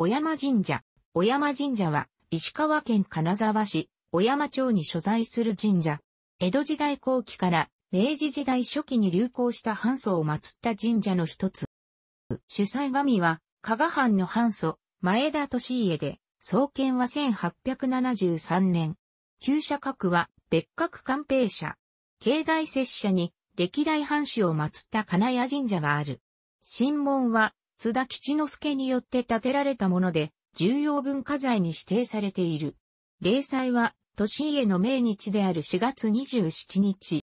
小山神社。小山神社は、石川県金沢市、小山町に所在する神社。江戸時代後期から、明治時代初期に流行した藩祖を祀った神社の一つ。主催神は、加賀藩の藩祖、前田利家で、創建は1873年。旧社格は、別格官兵社。境内摂社に、歴代藩主を祀った金谷神社がある。神門は、津田吉之助によって建てられたもので、重要文化財に指定されている。例祭は、年家の命日である4月27日。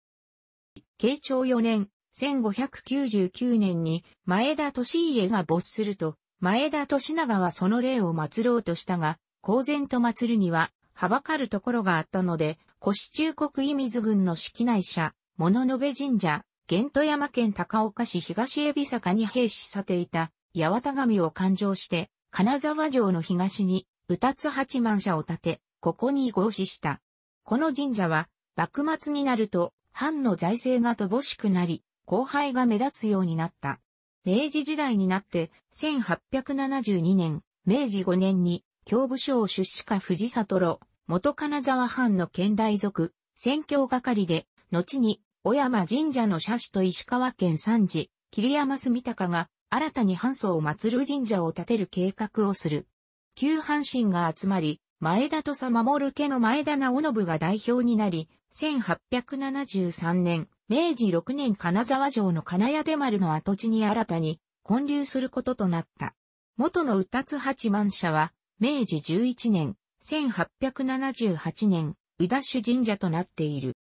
慶長4年、1599年に前田利家が没すると、前田利長はその霊を祀ろうとしたが、公然と祀るには、はばかるところがあったので、市中国伊水郡の式内社、物延神社、玄富山県高岡市東海老坂に兵士さていた、八幡神を勘定して、金沢城の東に、宇達八幡社を建て、ここに合祀した。この神社は、幕末になると、藩の財政が乏しくなり、後輩が目立つようになった。明治時代になって、1872年、明治5年に、教部省出資家藤里元金沢藩の県大族、宣教係で、後に、小山神社の社主と石川県三次、桐山住高が、新たに半祖を祀る神社を建てる計画をする。旧半神が集まり、前田とさ守る家の前田直信が代表になり、1873年、明治6年金沢城の金谷出丸の跡地に新たに建立することとなった。元の宇達八幡社は、明治11年、1878年、宇田主神社となっている。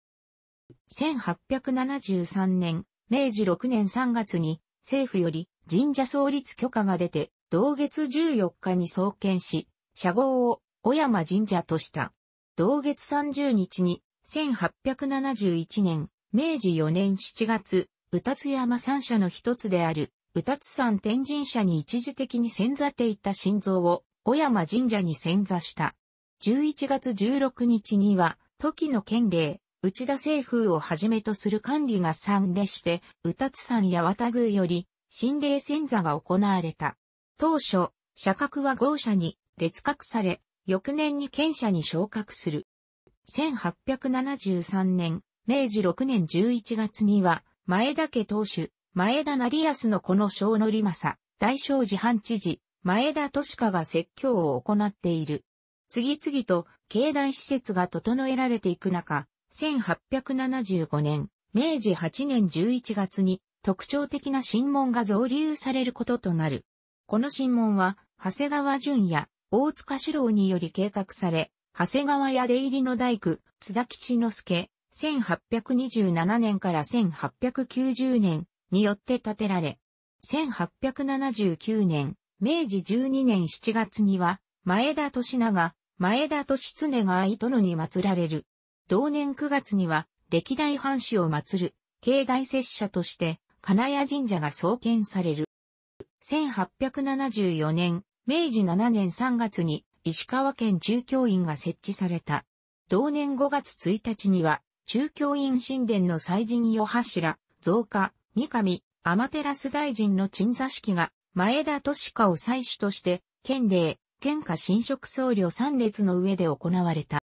1873年、明治6年3月に、政府より神社創立許可が出て、同月14日に創建し、社号を小山神社とした。同月30日に、1871年、明治4年7月、宇達山三社の一つである、宇達山天神社に一時的に潜座っていた心臓を、小山神社に潜座した。11月16日には、時の県令、内田政風をはじめとする管理が参列して、宇達山八幡宮より、心霊戦座が行われた。当初、社格は豪社に列格され、翌年に県社に昇格する。1873年、明治6年11月には、前田家当主、前田成康のこの小則政、大正寺藩知事、前田利香が説教を行っている。次々と境内施設が整えられていく中、1875年、明治8年11月に特徴的な神門が増流されることとなる。この神門は、長谷川淳也、大塚志郎により計画され、長谷川や出入りの大工、津田吉之助、1827年から1890年によって建てられ、1879年、明治12年7月には、前田利長、前田利常が愛殿に祀られる。同年9月には、歴代藩主を祀る、境内拙者として、金谷神社が創建される。1874年、明治7年3月に石川県中教院が設置された。同年5月1日には、中教院神殿の祭神与柱、増加、三上、天照大臣の鎮座式が、前田敏家を祭主として、県令、県下新職僧侶3列の上で行われた。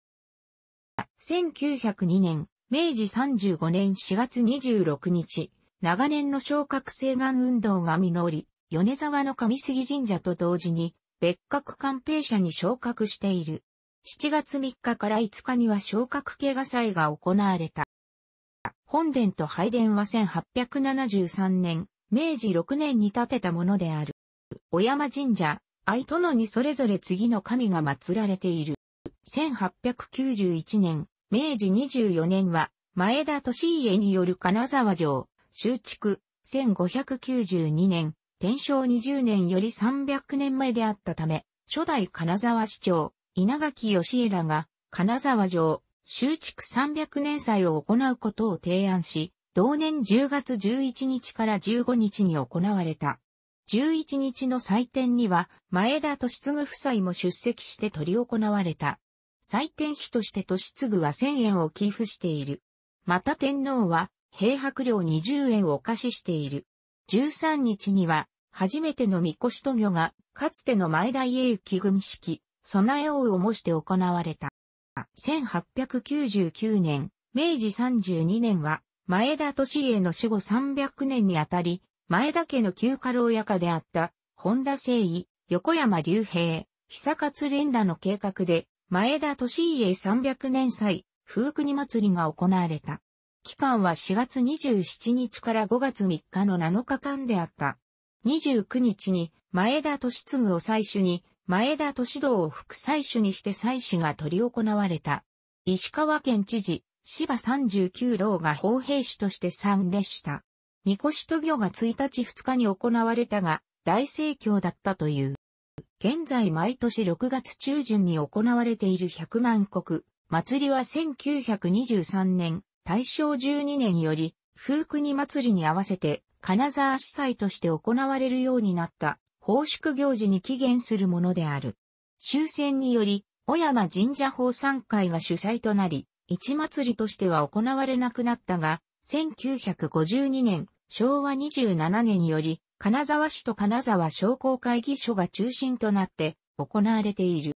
1902年、明治35年4月26日、長年の昇格請願運動が実り、米沢の上杉神社と同時に、別格官兵社に昇格している。7月3日から5日には昇格怪我祭が行われた。本殿と拝殿は1873年、明治6年に建てたものである。小山神社、愛殿にそれぞれ次の神が祀られている。1891年、明治24年は、前田利家による金沢城、修築、1592年、天正20年より300年前であったため、初代金沢市長、稲垣義恵らが、金沢城、修築300年祭を行うことを提案し、同年10月11日から15日に行われた。11日の祭典には、前田利嗣夫妻も出席して取り行われた。祭典費として市嗣は1000円を寄付している。また天皇は、平白料20円を貸ししている。13日には、初めての御越渡御が、かつての前家英き軍式、備え王を模して行われた。1899年、明治32年は、前田利家の死後300年にあたり、前田家の旧家老屋家であった、本田誠意、横山隆平、久勝連らの計画で、前田利家300年祭、風国祭りが行われた。期間は4月27日から5月3日の7日間であった。29日に前田利嗣を採取に、前田利道を副採取にして採取が取り行われた。石川県知事、芝39郎が法兵士として参列した。三越渡御が1日2日に行われたが、大盛況だったという。現在毎年6月中旬に行われている100万国、祭りは1923年大正12年より、風国祭りに合わせて、金沢司祭として行われるようになった、奉祝行事に起源するものである。終戦により、小山神社法参会が主催となり、一祭りとしては行われなくなったが、1952年、昭和27年により、金沢市と金沢商工会議所が中心となって行われている。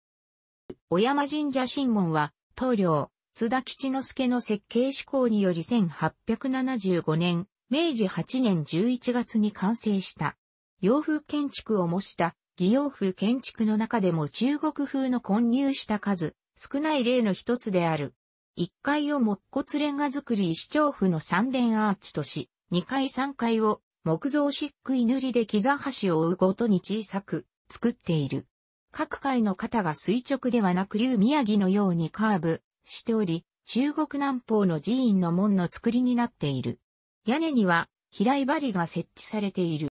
小山神社神門は、東領、津田吉之助の設計志向により1875年、明治8年11月に完成した。洋風建築を模した義洋風建築の中でも中国風の混入した数、少ない例の一つである。1階を木骨レンガ造り市長府の三連アーチとし、2階3階を木造漆喰塗りで木座橋を追うごとに小さく作っている。各階の肩が垂直ではなく竜宮城のようにカーブ、しており、中国南方の寺院の門の作りになっている。屋根には平井張が設置されている。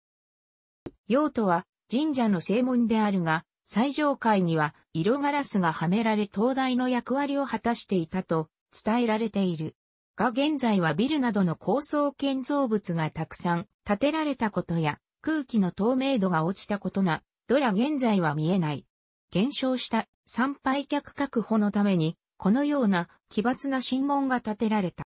用途は神社の正門であるが、最上階には色ガラスがはめられ灯台の役割を果たしていたと伝えられている。が現在はビルなどの高層建造物がたくさん建てられたことや空気の透明度が落ちたことな、どら現在は見えない。減少した参拝客確保のためにこのような奇抜な神門が建てられた。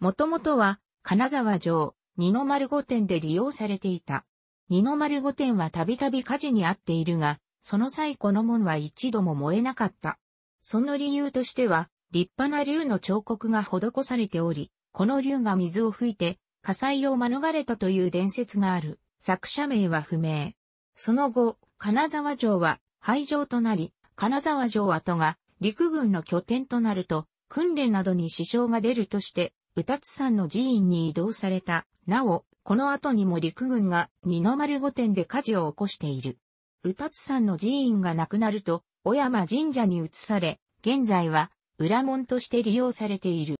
もともとは、金沢城、二の丸御殿で利用されていた。二の丸御殿はたびたび火事にあっているが、その際この門は一度も燃えなかった。その理由としては、立派な竜の彫刻が施されており、この竜が水を吹いて火災を免れたという伝説がある。作者名は不明。その後、金沢城は廃城となり、金沢城跡が陸軍の拠点となると、訓練などに支障が出るとして、宇達山の寺院に移動された。なお、この後にも陸軍が二の丸御殿で火事を起こしている。宇達山の寺院がなくなると、小山神社に移され、現在は裏門として利用されている。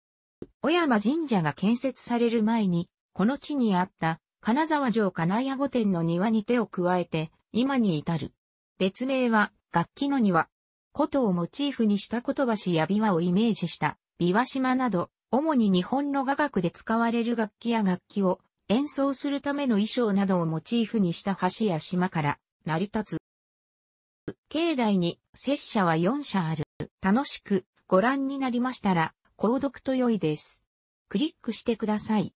小山神社が建設される前に、この地にあった金沢城金谷御殿の庭に手を加えて、今に至る。別名は楽器の庭。琴をモチーフにした言葉しや琵琶をイメージした琵琶島など、主に日本の雅楽で使われる楽器や楽器を演奏するための衣装などをモチーフにした橋や島から成り立つ。境内に拙者は4社ある。楽しくご覧になりましたら、購読と良いです。クリックしてください。